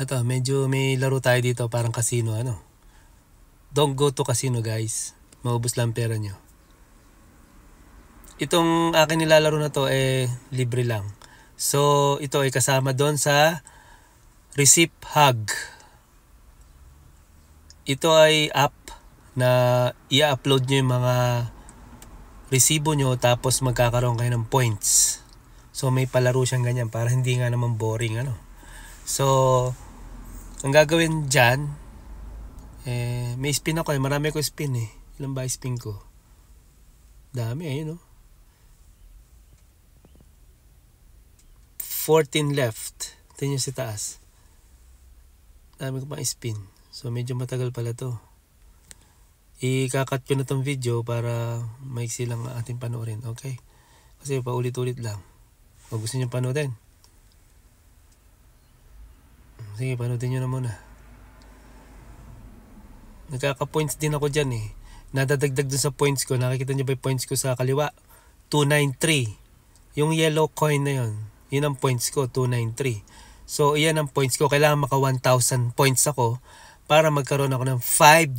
Ito, medyo may laro tayo dito parang casino ano. Don't go to casino guys. Maubos lang pera nyo. Itong akin nilalaro na to eh libre lang. So ito ay kasama doon sa receipt hug. Ito ay app na i-upload nyo yung mga resibo nyo tapos magkakaroon kayo ng points. So may palaro siyang ganyan para hindi nga naman boring ano. So ang gagawin dyan, eh, may spin ako eh. Marami ko spin eh. ilang ba spin ko? Dami eh, no? 14 left. Ito yung sa taas. Dami ko pang spin. So, medyo matagal pala to. Ikakat ko na tong video para maiksi lang ating panoorin. Okay? Kasi paulit-ulit lang. Kung gusto nyo panoorin. Sige, panutin nyo na muna. Nagkaka-points din ako dyan eh. Nadadagdag dun sa points ko. Nakikita nyo ba yung points ko sa kaliwa? 293. Yung yellow coin na yon Yun ang points ko, 293. So, iyan ang points ko. Kailangan maka 1,000 points ako para magkaroon ako ng $5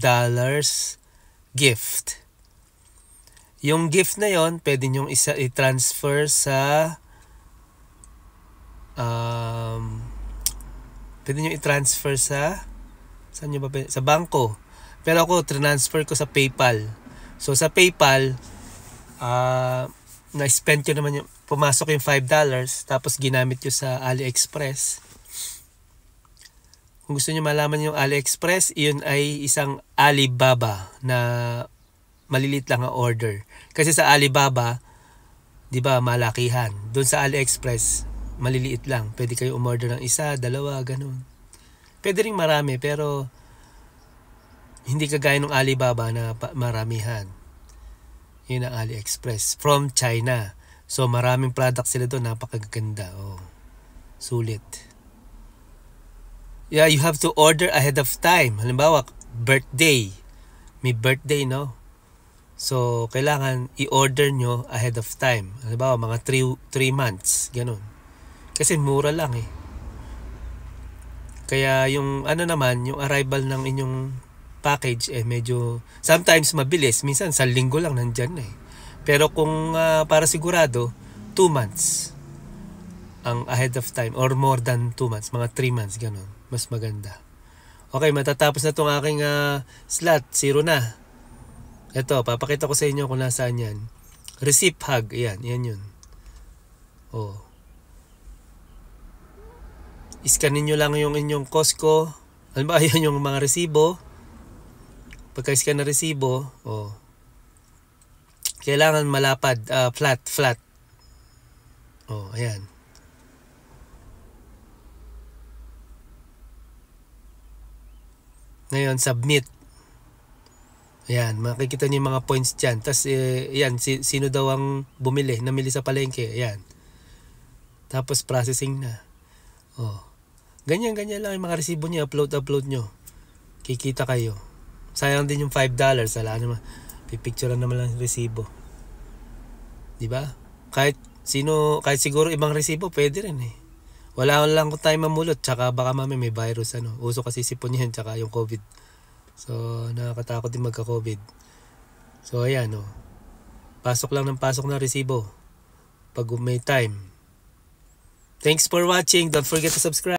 gift. Yung gift na yon pwede nyong i-transfer sa um, Pwede nyo i-transfer sa saan nyo ba pwede? Sa bangko. Pero ako, transfer ko sa PayPal. So, sa PayPal, uh, na-spend ko naman yung, pumasok yung $5, tapos ginamit ko sa AliExpress. Kung gusto niyo malaman yung AliExpress, iyon ay isang Alibaba na malilit lang ang order. Kasi sa Alibaba, 'di ba, malakihan. Doon sa AliExpress, maliliit lang. Pwede kayo umorder ng isa, dalawa, ganun. Pwede rin marami, pero hindi kagaya ng Alibaba na maramihan. Yun ang AliExpress. From China. So maraming product sila doon. Napakaganda. Oh. Sulit. Yeah, you have to order ahead of time. Halimbawa, birthday. May birthday, no? So, kailangan i-order nyo ahead of time. Halimbawa, mga 3 months. Ganun. Kasi mura lang eh. Kaya yung ano naman, yung arrival ng inyong package eh medyo sometimes mabilis, minsan sa linggo lang nandyan eh. Pero kung uh, para sigurado, 2 months ang ahead of time or more than 2 months, mga 3 months, ganun. Mas maganda. Okay, matatapos na tong aking uh, slot. Zero na. Ito, papakita ko sa inyo kung nasaan yan. Receipt hug. Ayan, yan yun. Oh iskanin nyo lang yung inyong Costco. Alam ba, yun yung mga resibo. Pagka-scan na resibo, oh, kailangan malapad, uh, flat, flat. Oh, ayan. Ngayon, submit. Ayan, makikita niyo yung mga points dyan. Tapos, eh, ayan, si, sino daw ang bumili, namili sa palengke. Ayan. Tapos, processing na. Oh. Ganyan-ganyan lang yung mga resibo niyo, upload-upload niyo. Kikita kayo. Sayang din yung $5. Wala naman. Pipicturean naman lang yung resibo. Di ba? Kahit sino, kahit siguro ibang resibo, pwede rin eh. Wala lang ko tayo mamulot. Tsaka baka mami may virus. Ano. Uso kasi sipon yan. Tsaka yung COVID. So, nakakatakot din magka-COVID. So, ayan o. Oh. Pasok lang ng pasok na resibo. Pag may time. Thanks for watching. Don't forget to subscribe.